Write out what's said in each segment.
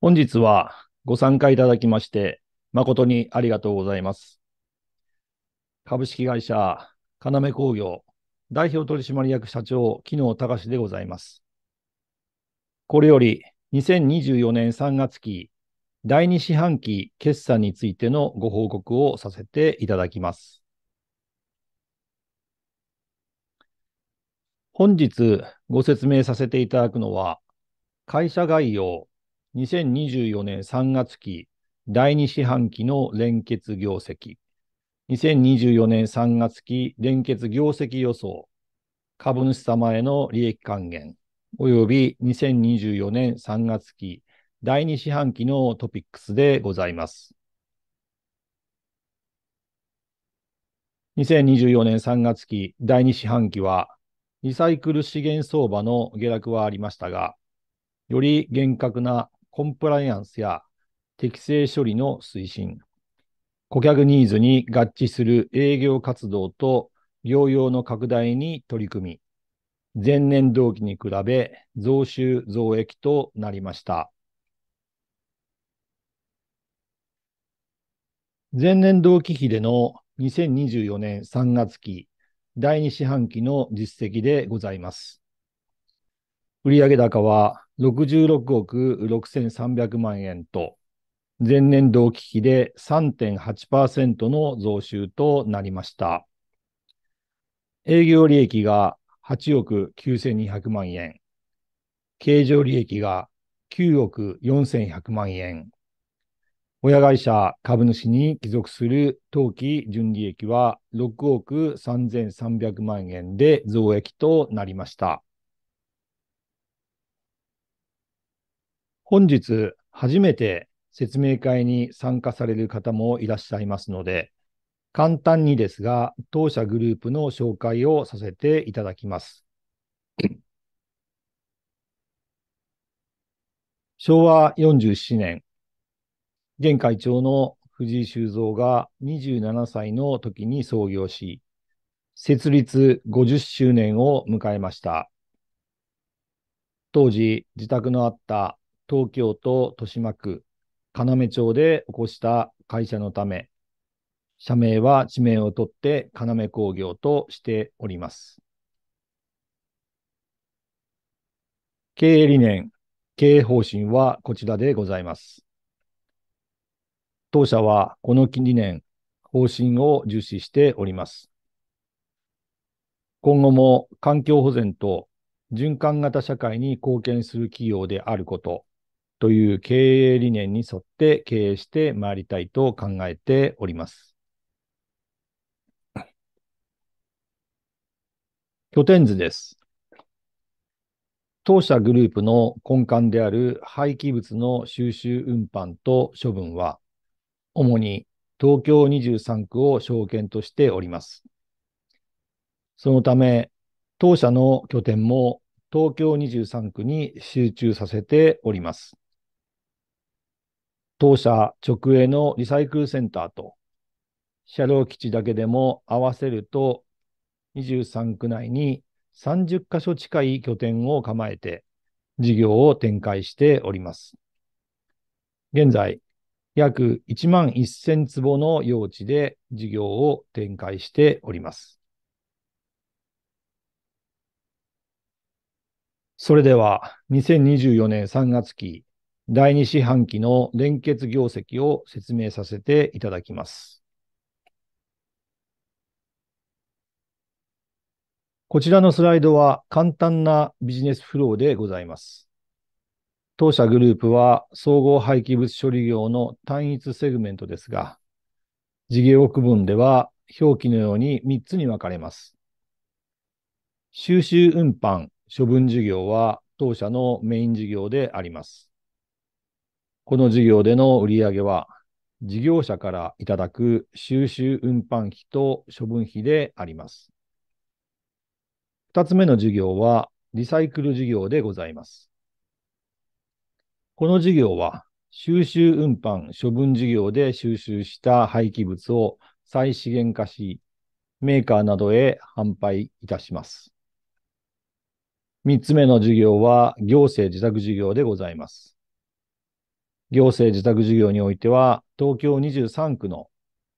本日はご参加いただきまして、誠にありがとうございます。株式会社、要工業、代表取締役社長、木野隆でございます。これより、2024年3月期、第2四半期決算についてのご報告をさせていただきます。本日ご説明させていただくのは、会社概要、2024年3月期第2四半期の連結業績、2024年3月期連結業績予想、株主様への利益還元、及び2024年3月期第2四半期のトピックスでございます。2024年3月期第2四半期は、リサイクル資源相場の下落はありましたが、より厳格なコンプライアンスや適正処理の推進、顧客ニーズに合致する営業活動と療養の拡大に取り組み、前年同期に比べ増収増益となりました。前年同期比での2024年3月期第2四半期の実績でございます。売上高は66億6300万円と、前年同期比で3.8%の増収となりました。営業利益が8億9200万円、経常利益が9億4100万円、親会社株主に帰属する当期純利益は6億3300万円で増益となりました。本日初めて説明会に参加される方もいらっしゃいますので、簡単にですが、当社グループの紹介をさせていただきます。昭和47年、現会長の藤井修造が27歳の時に創業し、設立50周年を迎えました。当時、自宅のあった東京都豊島区要町で起こした会社のため、社名は地名を取って要工業としております。経営理念、経営方針はこちらでございます。当社はこの理念、方針を重視しております。今後も環境保全と循環型社会に貢献する企業であること、という経営理念に沿って経営してまいりたいと考えております。拠点図です。当社グループの根幹である廃棄物の収集運搬と処分は、主に東京23区を証券としております。そのため、当社の拠点も東京23区に集中させております。当社直営のリサイクルセンターと車両基地だけでも合わせると23区内に30カ所近い拠点を構えて事業を展開しております。現在、約1万1000坪の用地で事業を展開しております。それでは、2024年3月期第2四半期の連結業績を説明させていただきます。こちらのスライドは簡単なビジネスフローでございます。当社グループは総合廃棄物処理業の単一セグメントですが、事業区分では表記のように3つに分かれます。収集運搬、処分事業は当社のメイン事業であります。この事業での売上は、事業者からいただく収集運搬費と処分費であります。二つ目の事業は、リサイクル事業でございます。この事業は、収集運搬処分事業で収集した廃棄物を再資源化し、メーカーなどへ販売いたします。三つ目の事業は、行政自宅事業でございます。行政受託事業においては、東京23区の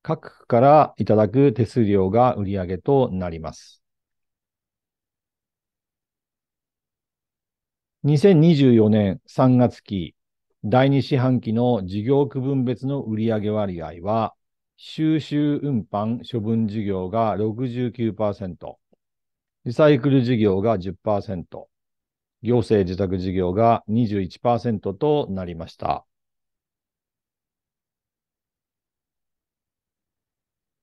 各区からいただく手数料が売上となります。2024年3月期第2四半期の事業区分別の売上割合は、収集運搬処分事業が69%、リサイクル事業が10%、行政受託事業が21%となりました。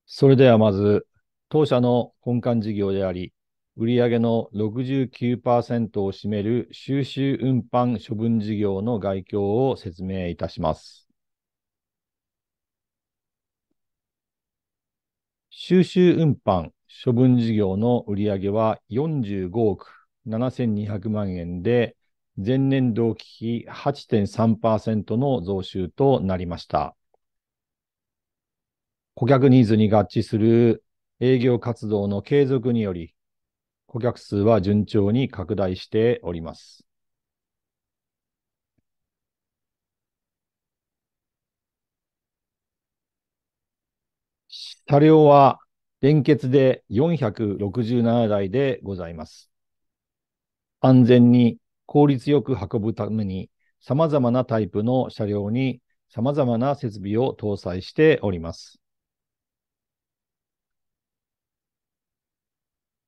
それではまず、当社の根幹事業であり、売上の69%を占める収集運搬処分事業の概況を説明いたします。収集運搬処分事業の売上は45億7200万円で、前年同期比8.3%の増収となりました。顧客ニーズに合致する営業活動の継続により、顧客数は順調に拡大しております。車両は連結で467台でございます。安全に効率よく運ぶために、様々なタイプの車両に様々な設備を搭載しております。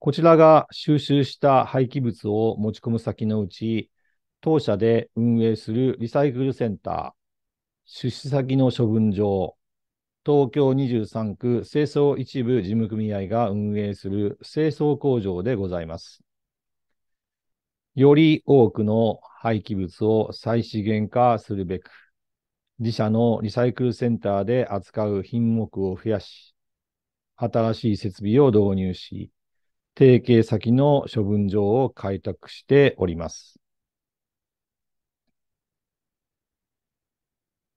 こちらが収集した廃棄物を持ち込む先のうち、当社で運営するリサイクルセンター、出資先の処分場、東京23区清掃一部事務組合が運営する清掃工場でございます。より多くの廃棄物を再資源化するべく、自社のリサイクルセンターで扱う品目を増やし、新しい設備を導入し、提携先の処分場を開拓しております。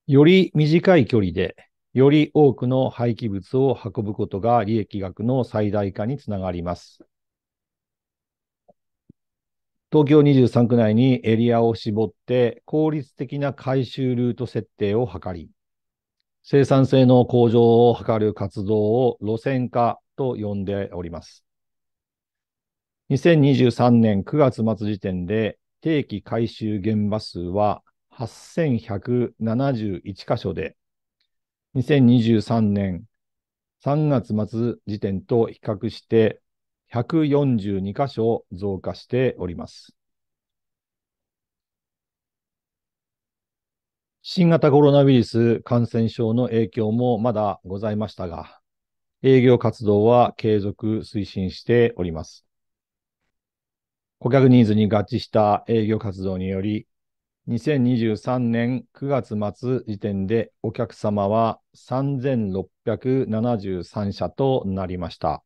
より短い距離で、より多くの廃棄物を運ぶことが利益額の最大化につながります。東京23区内にエリアを絞って効率的な回収ルート設定を図り、生産性の向上を図る活動を路線化と呼んでおります。2023年9月末時点で、定期回収現場数は8171箇所で、2023年3月末時点と比較して142箇所増加しております。新型コロナウイルス感染症の影響もまだございましたが、営業活動は継続推進しております。顧客ニーズに合致した営業活動により、2023年9月末時点でお客様は3673社となりました。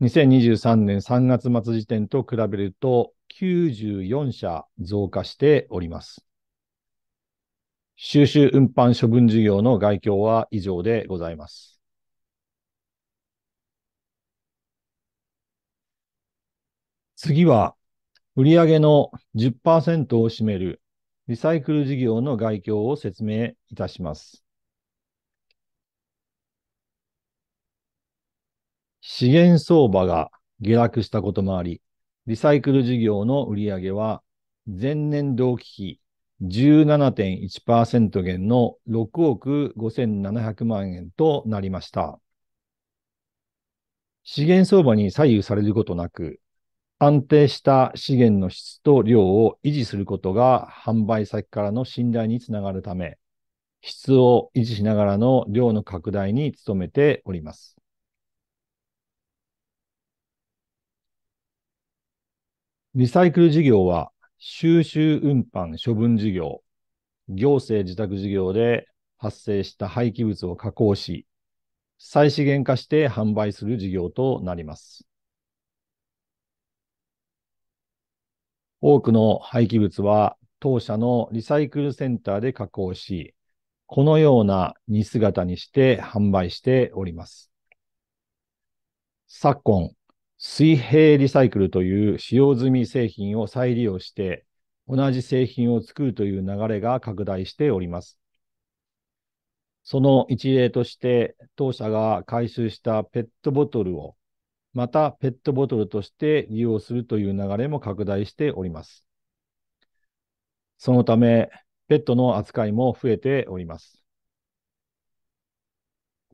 2023年3月末時点と比べると94社増加しております。収集運搬処分事業の概況は以上でございます。次は、売上の10%を占めるリサイクル事業の概況を説明いたします。資源相場が下落したこともあり、リサイクル事業の売上は前年同期比17.1%減の6億5700万円となりました。資源相場に左右されることなく、安定した資源の質と量を維持することが販売先からの信頼につながるため、質を維持しながらの量の拡大に努めております。リサイクル事業は収集運搬処分事業、行政自宅事業で発生した廃棄物を加工し、再資源化して販売する事業となります。多くの廃棄物は当社のリサイクルセンターで加工し、このような荷姿にして販売しております。昨今、水平リサイクルという使用済み製品を再利用して同じ製品を作るという流れが拡大しております。その一例として当社が回収したペットボトルをまたペットボトルとして利用するという流れも拡大しております。そのため、ペットの扱いも増えております。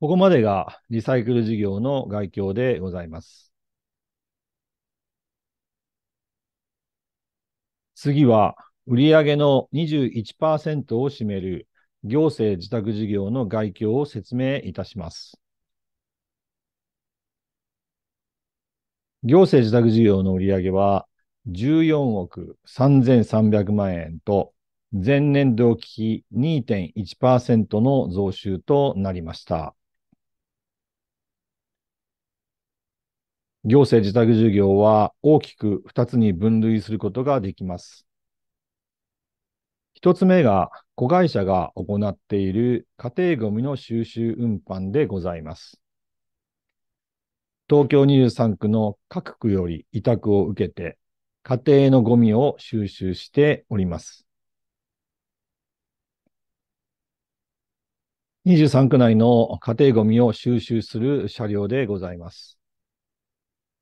ここまでがリサイクル事業の概況でございます。次は、売上の21%を占める行政自宅事業の概況を説明いたします。行政自宅事業の売上は14億3300万円と、前年同期比2.1%の増収となりました。行政自宅事業は大きく2つに分類することができます。1つ目が子会社が行っている家庭ごみの収集運搬でございます。東京23区の各区より委託を受けて、家庭のゴミを収集しております。23区内の家庭ゴミを収集する車両でございます。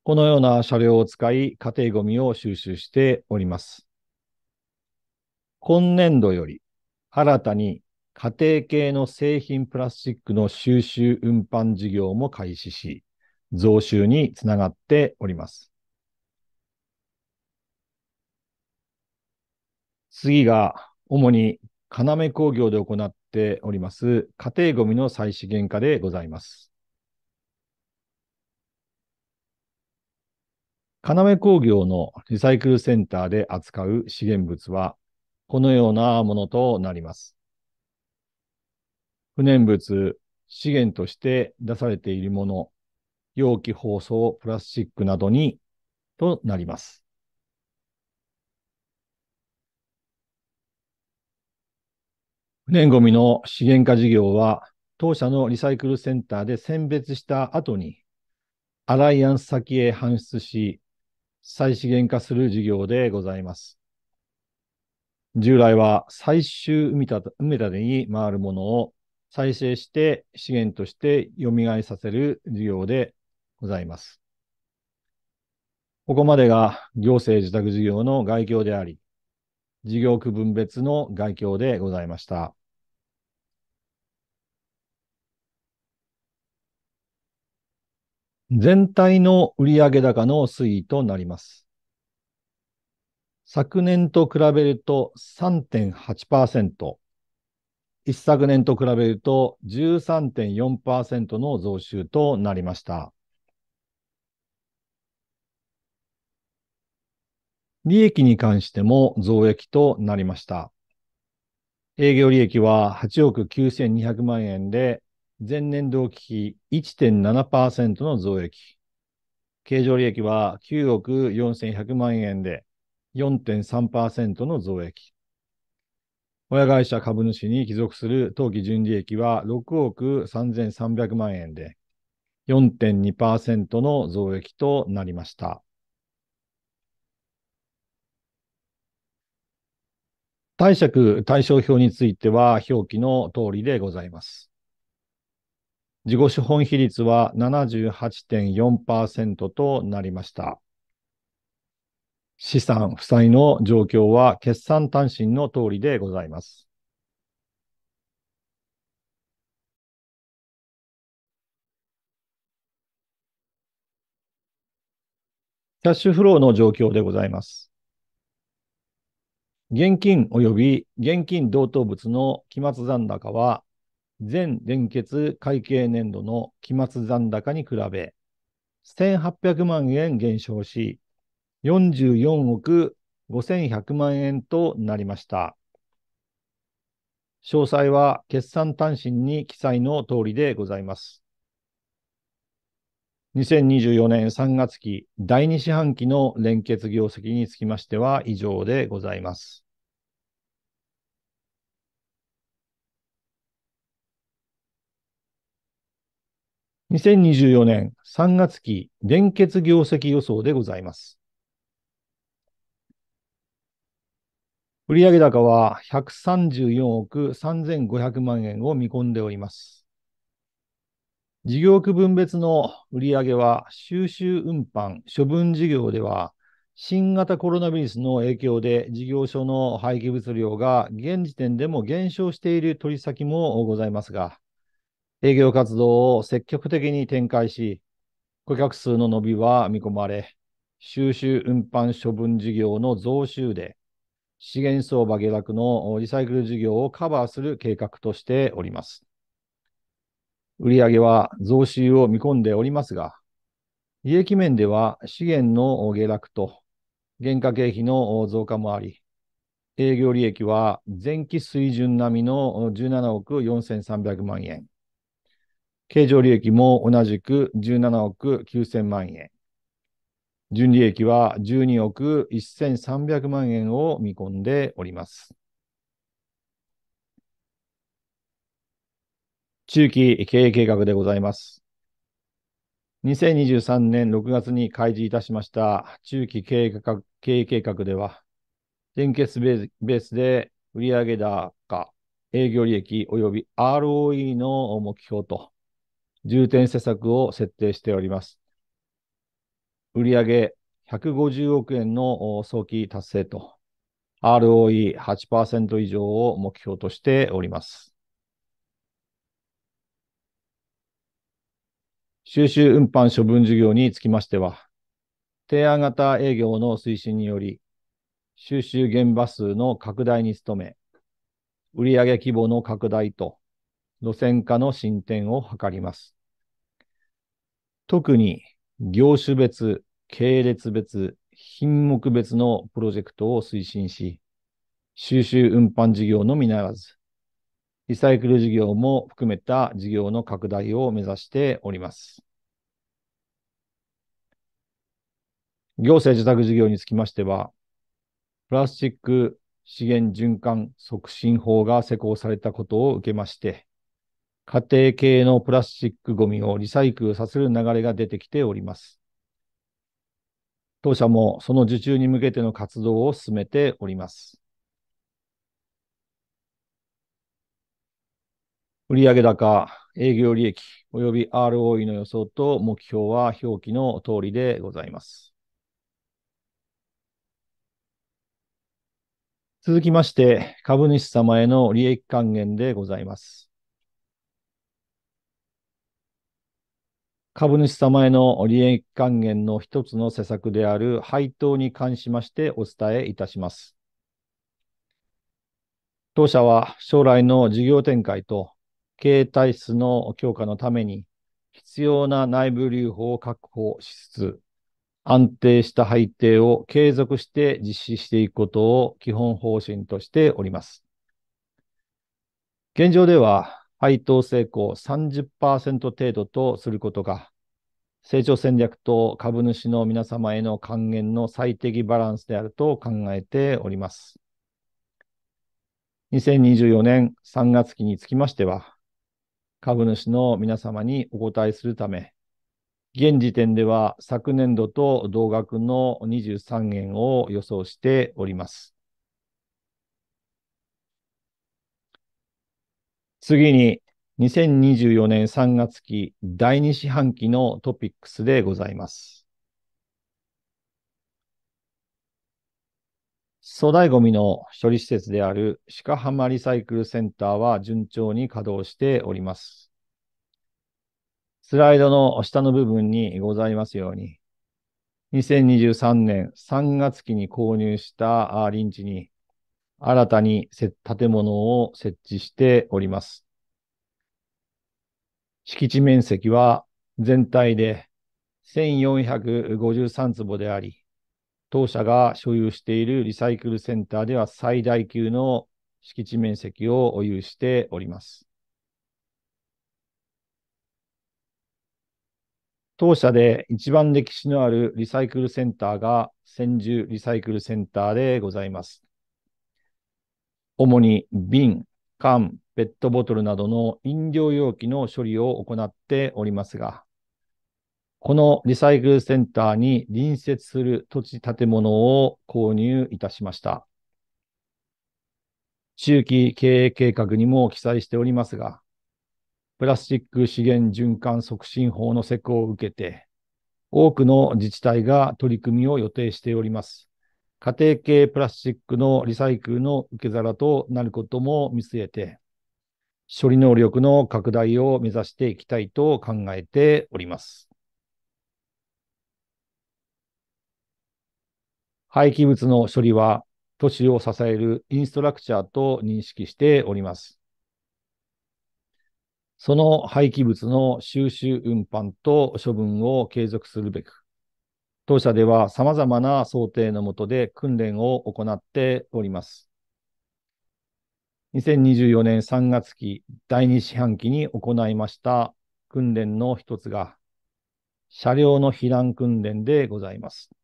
このような車両を使い、家庭ゴミを収集しております。今年度より新たに家庭系の製品プラスチックの収集運搬事業も開始し、増収につながっております。次が、主に要工業で行っております家庭ごみの再資源化でございます。要工業のリサイクルセンターで扱う資源物は、このようなものとなります。不燃物、資源として出されているもの、容器包装、プラスチックなどにとなります。不燃ごみの資源化事業は、当社のリサイクルセンターで選別した後に、アライアンス先へ搬出し、再資源化する事業でございます。従来は最終埋め立てに回るものを再生して資源として蘇させる事業で、ございます。ここまでが行政自宅事業の概況であり、事業区分別の概況でございました。全体の売上高の推移となります。昨年と比べると3.8%、一昨年と比べると13.4%の増収となりました。利益に関しても増益となりました。営業利益は8億9200万円で、前年同期比1.7%の増益。経常利益は9億4100万円で4.3%の増益。親会社株主に帰属する当期純利益は6億3300万円で4.2%の増益となりました。貸借対照表については表記の通りでございます。自己資本比率は78.4%となりました。資産、負債の状況は決算単身の通りでございます。キャッシュフローの状況でございます。現金及び現金同等物の期末残高は、全連結会計年度の期末残高に比べ、1800万円減少し、44億5100万円となりました。詳細は決算単身に記載の通りでございます。2024年3月期第2四半期の連結業績につきましては以上でございます。2024年3月期連結業績予想でございます。売上高は134億3500万円を見込んでおります。事業区分別の売上は収集運搬、処分事業では、新型コロナウイルスの影響で事業所の廃棄物量が現時点でも減少している取り先もございますが、営業活動を積極的に展開し、顧客数の伸びは見込まれ、収集運搬処分事業の増収で、資源相場下落のリサイクル事業をカバーする計画としております。売上は増収を見込んでおりますが、利益面では資源の下落と原価経費の増加もあり、営業利益は前期水準並みの17億4300万円。経常利益も同じく17億9000万円。純利益は12億1300万円を見込んでおります。中期経営計画でございます。2023年6月に開示いたしました中期経営計経営計画では、連結ベースで売上高、営業利益及び ROE の目標と重点施策を設定しております。売上150億円の早期達成と ROE8% 以上を目標としております。収集運搬処分事業につきましては、提案型営業の推進により、収集現場数の拡大に努め、売上規模の拡大と路線化の進展を図ります。特に業種別、系列別、品目別のプロジェクトを推進し、収集運搬事業のみならず、リサイクル事業も含めた事業の拡大を目指しております。行政受託事業につきましては、プラスチック資源循環促進法が施行されたことを受けまして、家庭系のプラスチックごみをリサイクルさせる流れが出てきております。当社もその受注に向けての活動を進めております。売上高、営業利益、及び ROE の予想と目標は表記の通りでございます。続きまして、株主様への利益還元でございます。株主様への利益還元の一つの施策である配当に関しましてお伝えいたします。当社は将来の事業展開と経体質の強化のために、必要な内部留保を確保しつつ、安定した配定を継続して実施していくことを基本方針としております。現状では、配当成功30%程度とすることが、成長戦略と株主の皆様への還元の最適バランスであると考えております。2024年3月期につきましては、株主の皆様にお答えするため、現時点では昨年度と同額の23円を予想しております。次に、2024年3月期第2四半期のトピックスでございます。粗大ごみの処理施設である鹿浜リサイクルセンターは順調に稼働しております。スライドの下の部分にございますように、2023年3月期に購入した臨時に新たに建物を設置しております。敷地面積は全体で1453坪であり、当社が所有しているリサイクルセンターでは最大級の敷地面積を保有しております。当社で一番歴史のあるリサイクルセンターが千住リサイクルセンターでございます。主に瓶、缶、ペットボトルなどの飲料容器の処理を行っておりますが、このリサイクルセンターに隣接する土地建物を購入いたしました。中期経営計画にも記載しておりますが、プラスチック資源循環促進法の施行を受けて、多くの自治体が取り組みを予定しております。家庭系プラスチックのリサイクルの受け皿となることも見据えて、処理能力の拡大を目指していきたいと考えております。廃棄物の処理は都市を支えるインストラクチャーと認識しております。その廃棄物の収集運搬と処分を継続するべく、当社では様々な想定のもとで訓練を行っております。2024年3月期第2四半期に行いました訓練の一つが、車両の避難訓練でございます。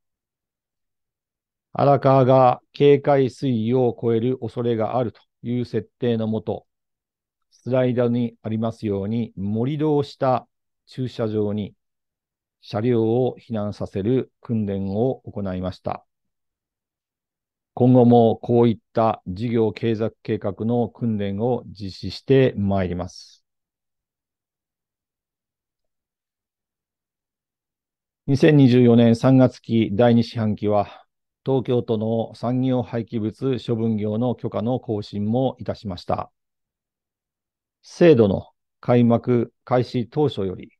荒川が警戒水位を超える恐れがあるという設定のもと、スライダーにありますように、盛り土した駐車場に車両を避難させる訓練を行いました。今後もこういった事業継続計画の訓練を実施してまいります。2024年3月期第2四半期は東京都の産業廃棄物処分業の許可の更新もいたしました。制度の開幕開始当初より、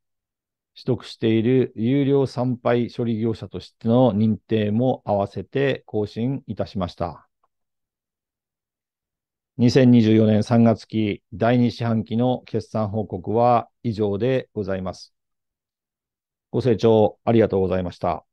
取得している有料産廃処理業者としての認定も合わせて更新いたしました。2024年3月期第2四半期の決算報告は以上でございます。ご清聴ありがとうございました。